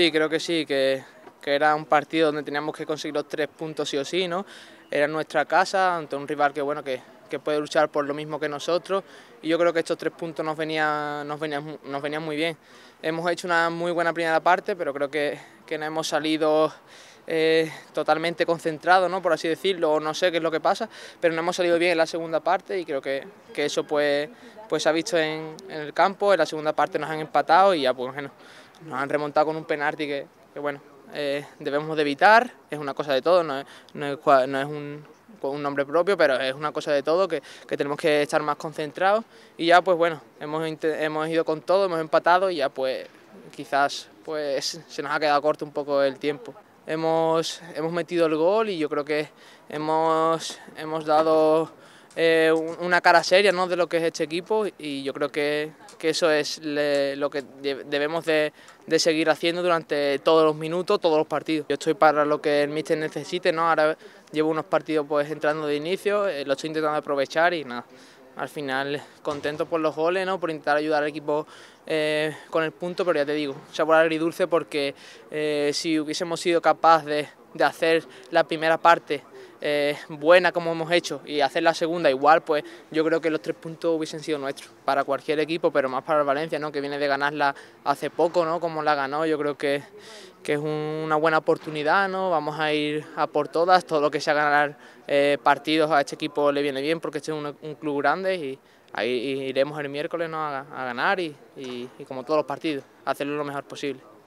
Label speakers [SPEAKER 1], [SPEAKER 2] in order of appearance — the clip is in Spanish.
[SPEAKER 1] Sí, creo que sí, que, era un partido donde teníamos que conseguir los tres puntos sí o sí, ¿no? Era nuestra casa, ante un rival que, bueno, que, puede luchar por lo mismo que nosotros y yo creo que estos tres puntos nos venían, nos nos muy bien. Hemos hecho una muy buena primera parte, pero creo que, no hemos salido eh, totalmente concentrados, ¿no? por así decirlo, o no sé qué es lo que pasa, pero no hemos salido bien en la segunda parte y creo que, eso pues, pues se ha visto en, en, el campo, en la segunda parte nos han empatado y ya pues bueno, nos han remontado con un penalti que, que bueno, eh, debemos de evitar, es una cosa de todo, no es, no es, un, un, nombre propio, pero es una cosa de todo que, tenemos que estar más concentrados y ya pues bueno, hemos, hemos ido con todo, hemos empatado y ya pues quizás pues se nos ha quedado corto un poco el tiempo. Hemos, hemos metido el gol y yo creo que hemos, hemos dado eh, una cara seria ¿no? de lo que es este equipo y yo creo que, eso es lo que debemos de, seguir haciendo durante todos los minutos, todos los partidos. Yo estoy para lo que el míster necesite, ¿no? ahora llevo unos partidos pues entrando de inicio, eh, lo estoy intentando aprovechar y nada. Al final contento por los goles, ¿no? por intentar ayudar al equipo eh, con el punto, pero ya te digo, sabor agridulce porque si hubiésemos sido capaz de, de hacer la primera parte buena como hemos hecho y hacer la segunda igual, pues yo creo que los tres puntos hubiesen sido nuestros para cualquier equipo, pero más para el Valencia, ¿no? que viene de ganarla hace poco, ¿no? como la ganó, yo creo que, es una buena oportunidad, ¿no? vamos a ir a por todas, todo lo que sea ganar eh, partidos a este equipo le viene bien porque este es un, club grande y ahí iremos el miércoles ¿no? a, ganar y como todos los partidos, hacerlo lo mejor posible.